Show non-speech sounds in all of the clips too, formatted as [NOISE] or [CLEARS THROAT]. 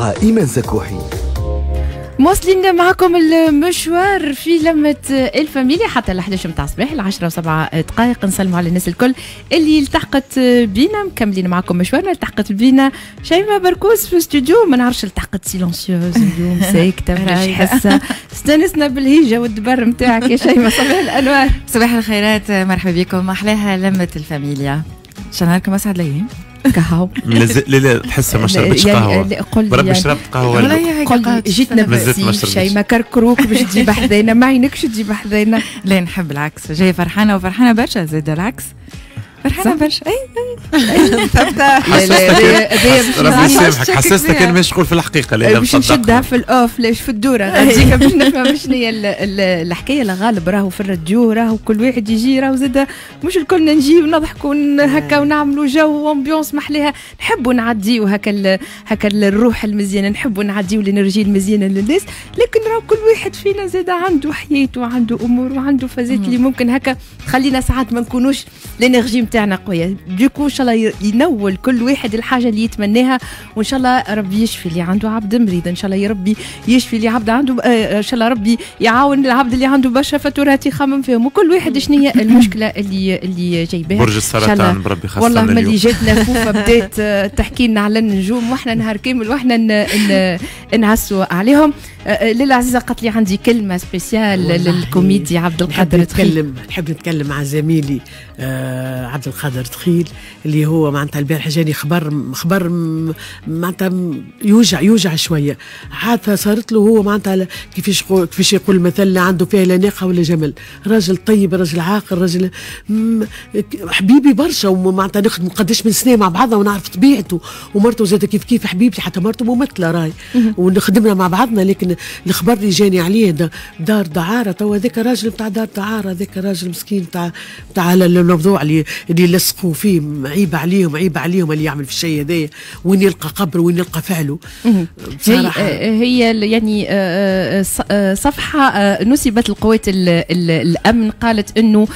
إيمان زكوحي مواصلين معكم المشوار في لمة الفاميليا حتى ال 11 متاع الصباح العشرة وسبعة دقائق نسلموا على الناس الكل اللي التحقت بينا مكملين معكم مشوارنا التحقت بينا شيماء بركوز في استوديو ما نعرفش التحقت سيلونسيوز اليوم [LAUGHS] ساكتة مش حاسة استانسنا بالهيجة والدبر نتاعك يا شيماء صباح الأنوار صباح الخيرات مرحبا بكم أحلاها لمة الفاميليا شنهاركم أسعد الأيام كهو لا لا تحسها ما شربتش يعني قهوه يعني بربي يعني شربت قهوه جيت جيتنا بزيف ما كركروك باش [LAUGHS] تجيب حذينا ما عينكش تجيب حذينا لا نحب العكس جاي فرحانه وفرحانه برشا زيد العكس مرحبا برشا اي اي اي حسستك انا اي يعني. في الحقيقه لا باش نشدها في الاوف ليش في الدوره [LAUGHS] اي باش نفهم شنو هي الحكايه الغالب راهو في الراديو راهو كل واحد يجي راهو زاد مش اي نجي ونضحكوا هكا نعم. ونعملوا جو وامبيونس محليها نحبوا اي هكا هكا الروح المزيانه نحبوا اي الانرجي المزيانه للناس لكن راهو كل واحد فينا زاد عنده حياته وعنده امور وعنده فازات اللي ممكن هكا اي ساعات ما نكونوش الانرجي نتاعنا قويه ديكو ان شاء الله ينول كل واحد الحاجه اللي يتمناها وان شاء الله ربي يشفي اللي عنده عبد مريض ان شاء الله يا ربي يشفي اللي عبد عنده آه، ان شاء الله ربي يعاون العبد اللي عنده برشا فاتورات يخمم فيهم وكل واحد شنو هي المشكله اللي اللي جايباها برج السرطان بربي خاصة والله ملي جاتنا فوفا بدات آه، تحكي لنا على النجوم واحنا نهار كامل واحنا نعسوا عليهم أه، ليلى عزيزه قالت لي عندي كلمه سبيسيال للكوميدي عبد القادر نحب نتكلم نحب نتكلم مع زميلي آه عبد القادر تخيل اللي هو معناتها البارح جاني خبر خبر معناتها يوجع يوجع شويه عاد صارت له هو معناتها كيفاش كيفاش يقول مثل لا عنده فيها لا ناقه ولا جمل راجل طيب راجل عاقل راجل حبيبي برشا ومعناتها نخدم قداش من سنه مع بعضنا ونعرف طبيعته ومرته زاد كيف كيف حبيبتي حتى مرته ممثله راي ونخدمنا مع بعضنا لكن الخبر اللي جاني عليه دا دار دعاره توا هذاك راجل بتاع دار دعاره هذاك راجل مسكين بتاع بتاع الموضوع اللي اللي لصقوا فيه عيب عليهم عيب عليهم اللي يعمل في الشيء هذايا وين يلقى قبر وين يلقى فعله بصراحه آه، آه، هي, هي يعني آه، صفحه نسبت لقوات الامن قالت انه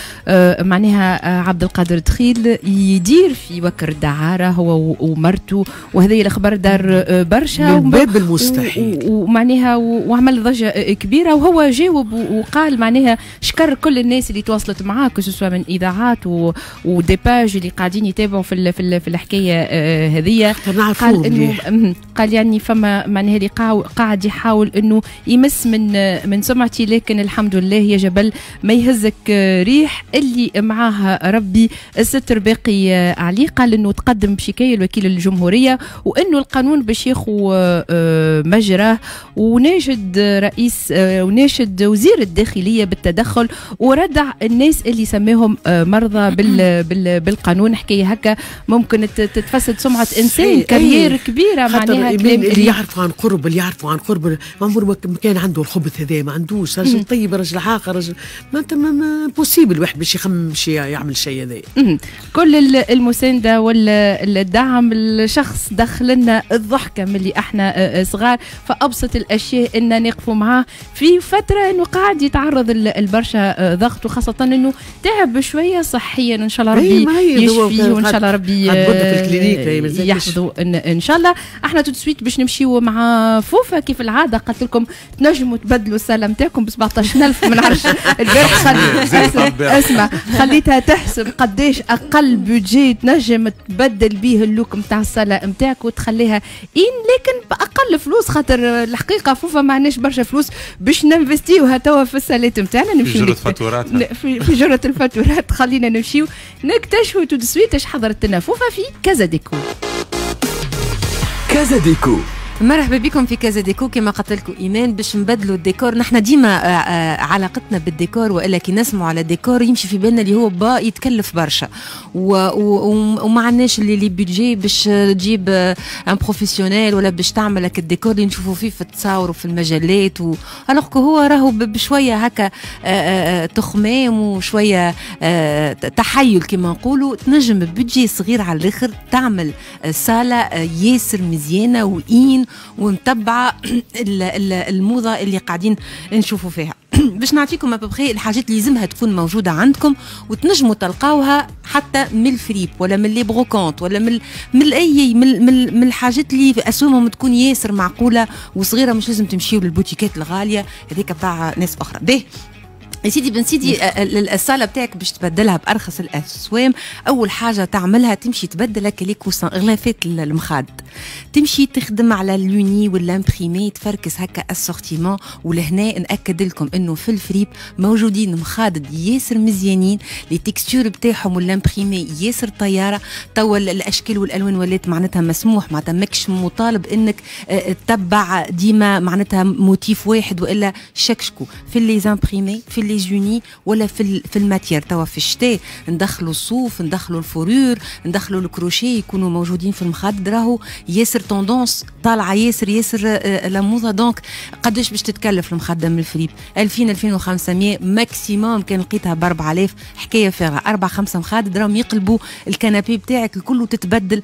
معناها عبد القادر تخيل يدير في وكر دعاره هو ومرته وهذه الاخبار دار برشا من باب المستحيل ومعناها وعمل ضجه كبيره وهو جاوب وقال معناها شكر كل الناس اللي تواصلت معاه كسوا من اذاعات ودي باج اللي قاعدين يتابعوا في في, في الحكايه آه، هذيا قال انه قال يعني فما معناها اللي قاعد يحاول انه يمس من آه، من سمعتي لكن الحمد لله يا جبل ما يهزك آه، ريح اللي معاها ربي الستر باقي عليه قال انه تقدم بشكايه لوكيل الجمهوريه وانه القانون باش ياخو مجراه وناجي ناشد رئيس آه، وناشد وزير الداخليه بالتدخل وردع الناس اللي سماهم آه، مرضى بال [CLEARS THROAT] بال بالقانون حكايه هكا ممكن تتفسد سمعه انسان كارير كبيره معناها اللي يعرفوا عن قرب اللي يعرفوا عن قرب عمر ما كان عنده الخبث هذا ما عندوش رجل طيب رجل عاقر رجل ما بوسيبل واحد باش يخمم شي يعمل شيء هذا كل المسانده والدعم الشخص دخل لنا الضحكه من اللي احنا آه، صغار فابسط الاشياء عليه ان نقفوا معاه في فتره انه قاعد يتعرض لبرشا آه، ضغط وخاصه انه تعب شويه صحيا ان شاء الله إيه، ربي يشفيه وان شاء الله ربي آه، يحفظه ان شاء الله احنا تو سويت باش نمشيو مع فوفا كيف العاده قلت لكم تنجموا تبدلوا السلام تاعكم ب 17000 من عرش [LAUGHS] البارح اسمع خليتها تحسب قديش اقل بودجي تنجم تبدل به اللوك نتاع السله نتاعك وتخليها ان لكن باقل فلوس خاطر الحقيقه فوفا فما عندناش برشا فلوس باش ننفستيو توا في السالات نتاعنا نمشيو في جرة فاتورات في جرة الفاتورات خلينا نمشيو نكتشفوا تو سويت اش حضرت لنا فوفا في كازا ديكو كازا ديكو مرحبا بكم في كازا ديكو كما قلت لكم ايمان باش نبدلوا الديكور نحن ديما آه، آه، علاقتنا بالديكور والا كي نسمعوا على الديكور يمشي في بالنا اللي هو با يتكلف برشا وما عندناش اللي لي بيدجي باش تجيب ان آه، بروفيسيونيل ولا باش تعمل لك الديكور اللي نشوفوا فيه في التصاور وفي المجلات و... هو راهو بشويه هكا تخمام وشويه تحيل كما نقولوا تنجم بيدجي صغير على الاخر تعمل صاله ياسر مزيانه وإين ومتبعه الموضه اللي قاعدين نشوفوا فيها [CLEARS THROAT] باش نعطيكم ابوبخي الحاجات اللي لازمها تكون موجوده عندكم وتنجموا تلقاوها حتى من الفريب ولا من لي بروكونت ولا من من اي من, من, الحاجات اللي اسهمهم تكون ياسر معقوله وصغيره مش لازم تمشيوا للبوتيكات الغاليه هذيك تاع ناس اخرى باهي يا سيدي بن سيدي نعم. آه، الصاله بتاعك باش تبدلها بارخص الاسوام اول حاجه تعملها تمشي تبدل هكا لي كوسان غلافات المخاد تمشي تخدم على اللوني والامبريمي تفركس هكا السورتيمون ولهنا ناكد لكم انه في الفريب موجودين مخاد ياسر مزيانين لي تكستور بتاعهم والامبريمي ياسر طياره توا الاشكال والالوان ولات معناتها مسموح معناتها ماكش مطالب انك آه، آه، تتبع ديما معناتها موتيف واحد والا شكشكو في لي زامبريمي في لي لي جوني ولا في في الماتير توا في الشتاء ندخلوا الصوف ندخلوا الفرور ندخلوا الكروشي يكونوا موجودين في المخدرة راهو ياسر توندونس طالعه ياسر ياسر لا موضه دونك قداش باش تتكلف المخده من الفريب 2000 2500 ماكسيموم كان لقيتها ب 4000 حكايه فارغه اربع خمسه مخاد راهم يقلبوا الكنابي بتاعك الكل وتتبدل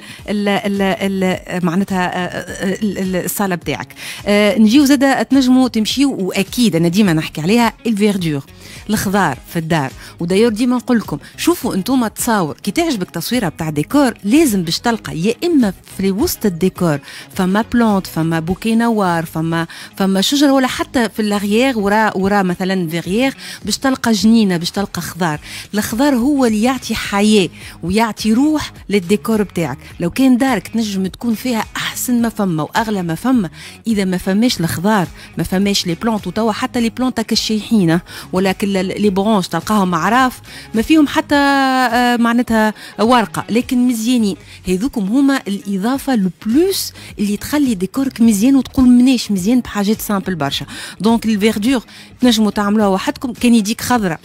معناتها آه، آه، الصاله بتاعك آه، نجيو زاده تنجموا تمشيو واكيد انا ديما نحكي عليها الفيردور الخضار في الدار ودايور ديما نقول لكم شوفوا انتم تصاور كي تعجبك تصويره بتاع ديكور لازم باش تلقى يا اما في وسط الديكور فما بلونت فما بوكي نوار فما فما شجره ولا حتى في اللاغيير ورا ورا مثلا فيغيير باش تلقى جنينه باش تلقى خضار الخضار هو اللي يعطي حياه ويعطي روح للديكور بتاعك لو كان دارك تنجم تكون فيها احسن ما فما واغلى ما فما اذا ما فماش الخضار ما فماش لي بلونت وتوا حتى لي بلونت الشيحينه ولا لي برونش تلقاهم عراف ما فيهم حتى آه، معناتها ورقه لكن مزيانين هذوكم هما الاضافه لو بلوس اللي تخلي ديكورك مزيان وتقول مناش مزيان بحاجات سامبل برشا دونك الفيردور تنجموا تعملوها وحدكم كان يجيك خضره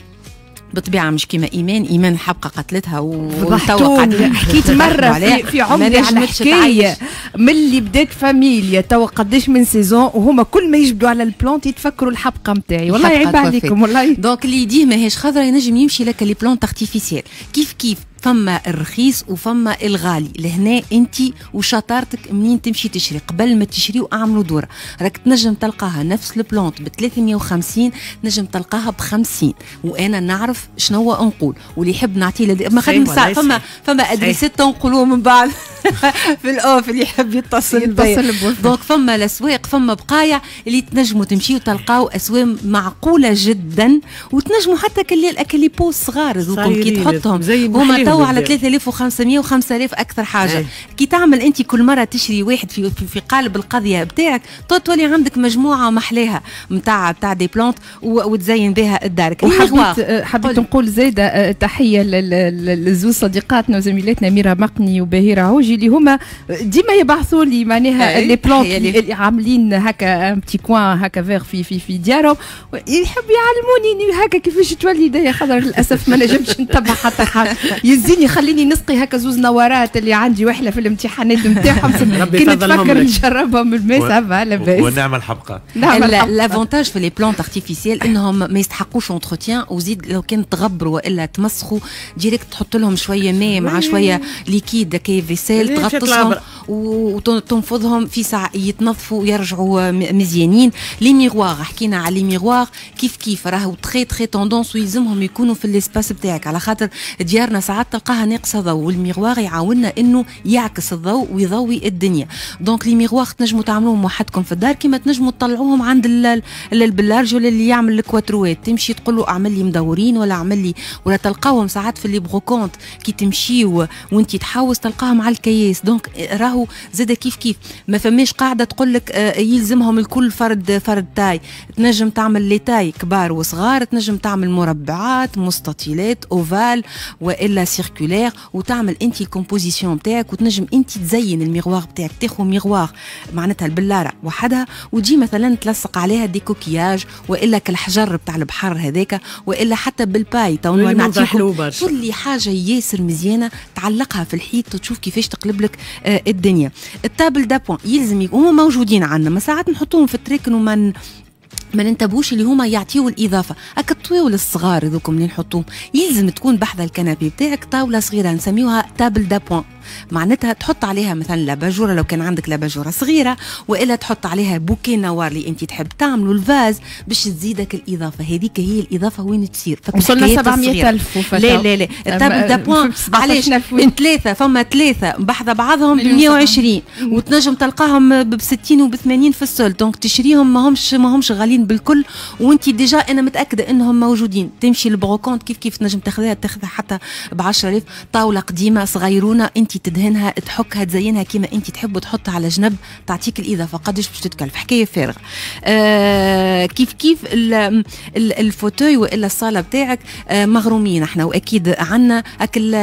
بطبيعه مش كيما ايمان ايمان حبقه قتلتها وتوا [LAUGHS] حكيت مره في, في عمري على الحكايه من اللي بدات فاميليا توا قداش من سيزون وهما كل ما يجبدوا على البلونت يتفكروا الحبقه نتاعي والله يعيب عليكم والله دونك اللي يديه ماهيش خضره ينجم يمشي لك لي بلونت ارتيفيسيال كيف كيف فما الرخيص وفما الغالي لهنا انت وشطارتك منين تمشي تشري قبل ما تشري واعملوا دوره راك تنجم تلقاها نفس البلونت ب 350 نجم تلقاها ب 50 وانا نعرف شنو هو نقول واللي يحب نعطيه لدي... ما خدم ساعه فما فما ادريسات نقولوه من بعد [LAUGHS] في الاوف اللي يحب يتصل يتصل دونك فما الاسواق فما بقايا اللي تنجموا تمشي تلقاو اسواق معقوله جدا وتنجموا حتى كل الاكليبو الصغار كي تحطهم زي تو على 3500 و5000 اكثر حاجه أي. كي تعمل انت كل مره تشري واحد في في قالب القضيه بتاعك تولي عندك مجموعه محلاها نتاع نتاع دي بلونت وتزين بها الدارك وحبيت حبيت نقول زاده آه، تحيه لزوج صديقاتنا وزميلاتنا ميرا مقني وبهيره عوجي اللي هما ديما يبعثوا لي معناها لي إيه، بلونت اللي عاملين هكا ان بتي كوان هكا فيغ في في في ديارهم يحب يعلموني هكا كيفاش تولي يديا خضر للاسف ما نجمش نتبع حتى حاجه [LAUGHS] والزين يخليني نسقي هكا زوز نورات اللي عندي وحله في الامتحانات نتاعهم كي نتفكر نشربهم الماء سافا لاباس ونعمل حبقه نعمل حبقه لافونتاج في لي بلونت ارتيفيسيال انهم ما يستحقوش اونتروتيان وزيد لو كان تغبروا والا تمسخوا ديريكت تحط لهم شويه ماء مع إيه. شويه ليكيد كي فيسيل إيه، تغطسهم وتنفضهم في ساعه يتنظفوا ويرجعوا مزيانين لي ميغواغ حكينا على لي ميغواغ كيف كيف راهو تخي تخي توندونس ويلزمهم يكونوا في الاسباس بتاعك على خاطر ديارنا ساعات ساعات تلقاها ناقصه ضوء والميغوار يعاوننا انه يعكس الضوء ويضوي الدنيا دونك لي ميغوار تنجموا تعملوهم وحدكم في الدار كيما تنجموا تطلعوهم عند البلارج ولا اللي يعمل الكواتروات تمشي تقول له اعمل لي مدورين ولا اعمل لي ولا تلقاهم ساعات في لي بروكونت كي تمشي وانت تحوس تلقاهم على الكياس دونك راهو زاد كيف كيف ما فماش قاعده تقول لك آه، يلزمهم الكل فرد فرد تاي تنجم تعمل لي تاي كبار وصغار تنجم تعمل مربعات مستطيلات اوفال والا سيركولير وتعمل انت الكومبوزيسيون نتاعك وتنجم انت تزين الميغوار نتاعك تاخذ ميغوار معناتها البلاره وحدها وتجي مثلا تلصق عليها دي كوكياج والا كالحجر نتاع البحر هذاك والا حتى بالباي تو نعطيكم كل حاجه ياسر مزيانه تعلقها في الحيط وتشوف كيفاش تقلب لك آه، الدنيا التابل دابوان يلزم هما موجودين عندنا ما ساعات نحطوهم في التريكن وما ما ننتبهوش اللي هما يعطيو الاضافه هكا الطويول الصغار هذوكم اللي نحطوهم يلزم تكون بحذا الكنبي بتاعك طاوله صغيره نسميوها تابل دابوان معناتها تحط عليها مثلا لاباجوره لو كان عندك لاباجوره صغيره والا تحط عليها بوكي نوار اللي انت تحب تعمله الفاز باش تزيدك الاضافه هذيك هي الاضافه وين تصير وصلنا 700000 لا لا لا التابل بوان علاش من ثلاثه فما ثلاثه بحذا بعضهم ب 120 وتنجم تلقاهم ب 60 وب 80 في السول دونك تشريهم ماهمش ماهمش غاليين بالكل وانت ديجا انا متاكده انهم موجودين تمشي البروكونت كيف كيف تنجم تاخذها تاخذها حتى ب 10000 طاوله قديمه صغيرونه انت تدهنها تحكها تزينها كيما انت تحب تحطها على جنب تعطيك الاضافه قداش باش تتكلف حكايه فارغه آه كيف كيف الفوتوي والا الصاله بتاعك آه مغرومين احنا واكيد عندنا اكل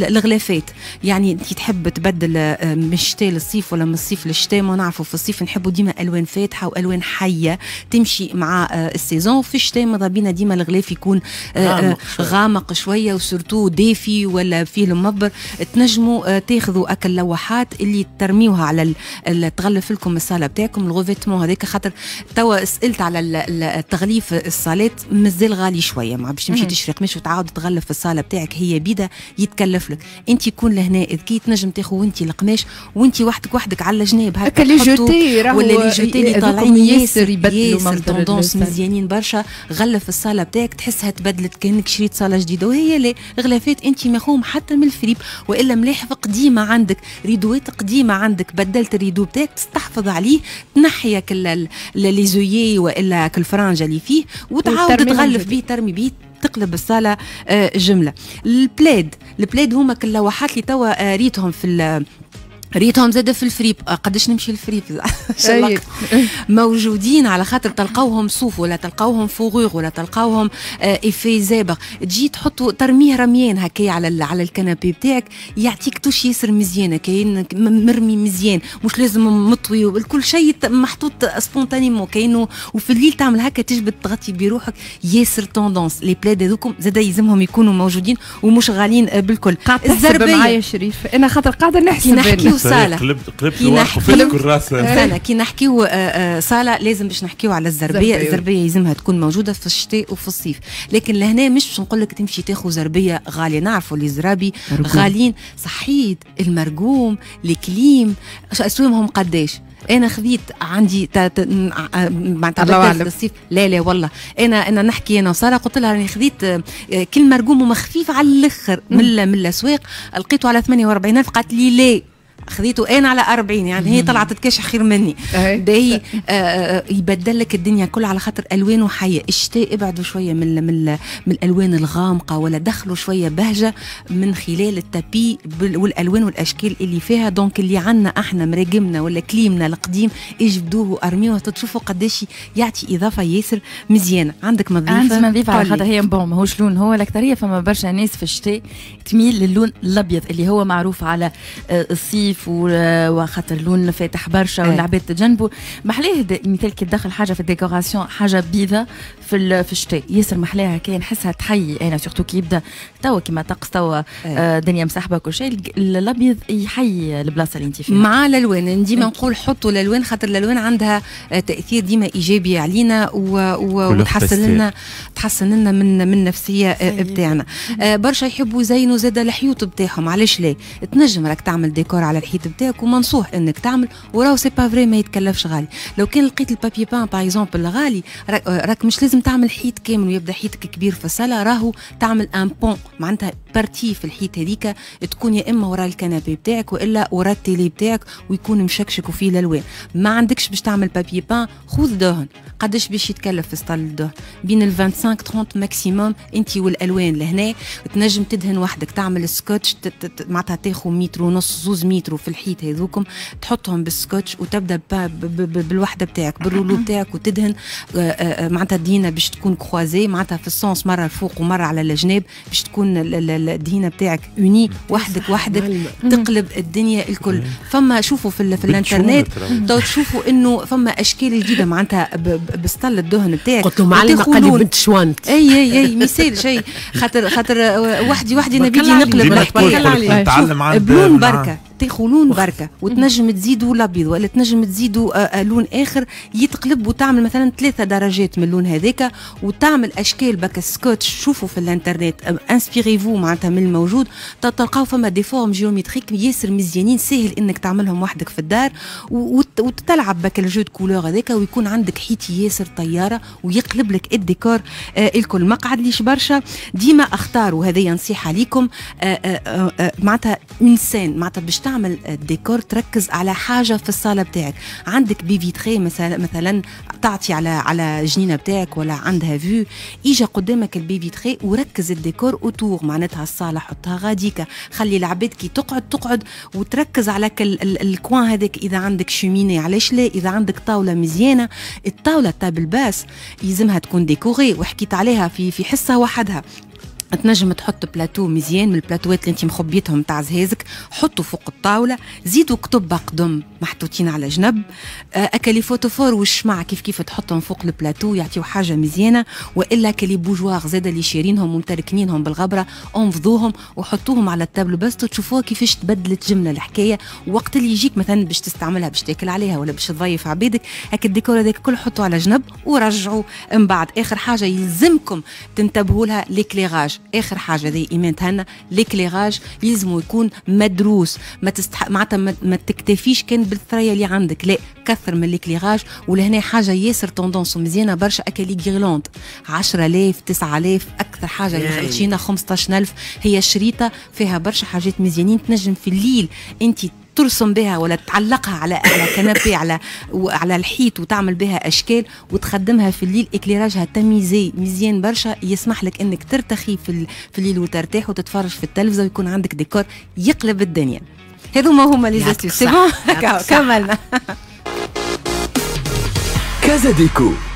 الغلافات يعني انت تحب تبدل آه، من الشتاء للصيف ولا من الصيف للشتاء ما نعرفوا في الصيف نحبوا ديما الوان فاتحه والوان حيه تمشي مع آه، السيزون في الشتاء ماذا بينا ديما الغلاف يكون آه، غامق شويه وسورتو دافي ولا فيه المبر تنجم تنجموا آه، تاخذوا اكل لوحات اللي ترميوها على تغلف لكم الصاله بتاعكم الغوفيتمون هذاك خاطر توا سالت على التغليف الصالات مازال غالي شويه ما باش تمشي تشري قماش وتعاود تغلف الصاله بتاعك هي بيده يتكلف لك انت يكون لهنا اذكي تنجم تاخذ وانت القماش وانت وحدك وحدك على الجناب هكا لي جوتي ولا لي جوتي اللي طالعين ياسر يبدلوا مزيانين برشا غلف الصاله بتاعك تحسها تبدلت كانك شريت صاله جديده وهي لا غلافات انت مخوم حتى من الفريب والا ملاح مصاحف قديمه عندك ريدوات قديمه عندك بدلت الريدو بتاعك تستحفظ عليه تنحي كل لي زويي والا كالفرانجه اللي فيه وتعاود تغلف بيه ترمي بيه تقلب الصاله آه، جمله البلاد البلاد هما كاللوحات اللي توا آه، ريتهم في ريتهم زاد في الفريب آه، قداش نمشي الفريب [LAUGHS] موجودين على خاطر تلقاوهم صوف ولا تلقاوهم فوغور ولا تلقاوهم آه، افي زابغ تجي تحطوا ترميه رميان هكا على على الكنبي بتاعك يعطيك توش ياسر مزيانه كاين مرمي مزيان مش لازم مطوي وكل شيء محطوط مو كاينه وفي الليل تعمل هكا تجبد تغطي بروحك ياسر توندونس لي بلاد هذوكم زاد يلزمهم يكونوا موجودين ومش غاليين بالكل الزربيه معايا شريف انا خاطر قاعده نحسب صاله قلبت قلبت وقفت الكراسة سنه كي نحكيو آه، آه، صاله لازم باش نحكيو على الزربيه الزربيه يلزمها تكون موجوده في الشتاء وفي الصيف لكن لهنا مش باش نقول لك تمشي تاخذ زربيه غاليه نعرفوا اللي زرابي غاليين صحيت المرقوم الكليم اسومهم قداش انا خذيت عندي تات... آه، معناتها الصيف لا لا والله انا انا نحكي انا وساره قلت لها راني خذيت كل مرقوم ومخفيف على الاخر من من الاسواق لقيته على 48000 قالت لي لا خذيته انا على 40 يعني هي طلعت تكاشح خير مني باهي آه،, آه يبدل لك الدنيا كلها على خاطر الوانه حيه الشتاء ابعدوا شويه من من من الالوان الغامقه ولا دخلوا شويه بهجه من خلال التابي والالوان والاشكال اللي فيها دونك اللي عندنا احنا مراجمنا ولا كليمنا القديم اجبدوه وارميوه تشوفوا قداش يعطي اضافه ياسر مزيانه عندك مضيفه عندك مضيفه على خاطر هي بون ماهوش لون هو الاكثريه فما برشا ناس في الشتاء تميل للون الابيض اللي هو معروف على آه، الصيف ضعيف وخاطر لون فاتح برشا إيه. والعباد تجنبه محلاه مثال كي تدخل حاجه في الديكوراسيون حاجه بيضة في في الشتاء ياسر محلاها كي نحسها تحيي انا سورتو كي يبدا توا كيما طقس توا الدنيا آه، إيه. مسحبه كل شيء الابيض يحيي البلاصه اللي انت فيها مع الالوان يعني ديما إيه. نقول حطوا الالوان خاطر الالوان عندها آه، تاثير ديما ايجابي علينا و... وتحسن لنا تحسن لنا من من النفسيه آه، بتاعنا برشا يحبوا يزينوا زاد الحيوط بتاعهم علاش لا تنجم راك تعمل ديكور على الحيوط الحيط نتاعك ومنصوح انك تعمل وراو سي با فري ما يتكلفش غالي لو كان لقيت البابي بان باغ اكزومبل غالي راك مش لازم تعمل حيط كامل ويبدا حيطك كبير في الصاله راهو تعمل ان بون معناتها بارتي في الحيط هذيك تكون يا اما ورا الكنبي بتاعك والا ورا التيلي بتاعك ويكون مشكشك وفيه الالوان ما عندكش باش تعمل بابي بان خذ دهن قداش باش يتكلف في ستال الدهن بين ال 25 30 ماكسيموم انت والالوان لهنا تنجم تدهن وحدك تعمل سكوتش معناتها تاخذ متر ونص زوز متر تستروا في الحيط هذوكم تحطهم بالسكوتش وتبدا بالوحده بتاعك بالرولو [LAUGHS] بتاعك وتدهن آه، آه، آه، معناتها الدينه باش تكون كوازي معناتها في السونس مره الفوق ومره على الجناب باش تكون الدينه بتاعك اوني وحدك وحدك تقلب الدنيا الكل فما شوفوا في, في الانترنت تو تشوفوا انه فما اشكال جديده معناتها بسطل الدهن بتاعك قلت له معلم قال بنت شوانت اي اي اي مثال شيء خاطر خاطر وحدي وحدي نبيدي نقلب تعلم بركه تاخذ لون بركه وتنجم تزيدوا الابيض ولا تنجم تزيدوا آه، آه، لون اخر يتقلب وتعمل مثلا ثلاثه درجات من اللون هذاك وتعمل اشكال بك سكوتش شوفوا في الانترنت آه، فو معناتها من الموجود تلقاو فما دي فورم جيومتريك ياسر مزيانين سهل انك تعملهم وحدك في الدار وتلعب بك الجو دو كولور هذاك ويكون عندك حيتي ياسر طياره ويقلب لك الديكور الكل ما قعدليش برشا ديما اختاروا هذه نصيحه ليكم معناتها انسان معناتها باش تعمل الديكور تركز على حاجه في الصاله بتاعك عندك بي مثلا مثلا تعطي على على جنينه بتاعك ولا عندها فيو اجا قدامك البي وركز الديكور اوتور معناتها الصاله حطها غاديكا خلي العباد كي تقعد تقعد وتركز على الكوان هذاك اذا عندك شوميني علاش لا اذا عندك طاوله مزيانه الطاوله تابل باس يلزمها تكون ديكوري وحكيت عليها في في حصه وحدها تنجم تحط بلاتو مزيان من البلاتوات اللي انت مخبيتهم تاع زهازك حطوا فوق الطاوله زيدوا كتب قدم محطوطين على جنب آه، اكلي فوتوفور والشمع كيف كيف تحطهم فوق البلاتو يعطيو حاجه مزيانه والا كلي بوجواغ زاد اللي شارينهم ومتركنينهم بالغبره انفضوهم وحطوهم على التابلو بس تشوفوها كيفاش تبدلت جمله الحكايه وقت اللي يجيك مثلا باش تستعملها باش تاكل عليها ولا باش تضيف عبيدك هاك الديكور هذاك الكل حطوه على جنب ورجعوا من بعد اخر حاجه يلزمكم تنتبهوا لها ليكليغاج اخر حاجه دي ايمان تهنا ليكليغاج يلزمو يكون مدروس ما تستح معناتها ما, ما تكتفيش كان بالثريا اللي عندك لا كثر من ليكليغاج ولهنا حاجه ياسر توندونس مزيانه برشا اكلي غيرلوند 10000 9000 اكثر حاجه اللي خمسة 15000 هي شريطه فيها برشا حاجات مزيانين تنجم في الليل انت ترسم بها ولا تعلقها على على كنبي على على الحيط وتعمل بها اشكال وتخدمها في الليل اكليراجها تميزي مزيان برشا يسمح لك انك ترتخي في في الليل وترتاح وتتفرج في التلفزه ويكون عندك ديكور يقلب الدنيا هذوما هما لي زاستيو سي بون [LAUGHS] كملنا كازا ديكو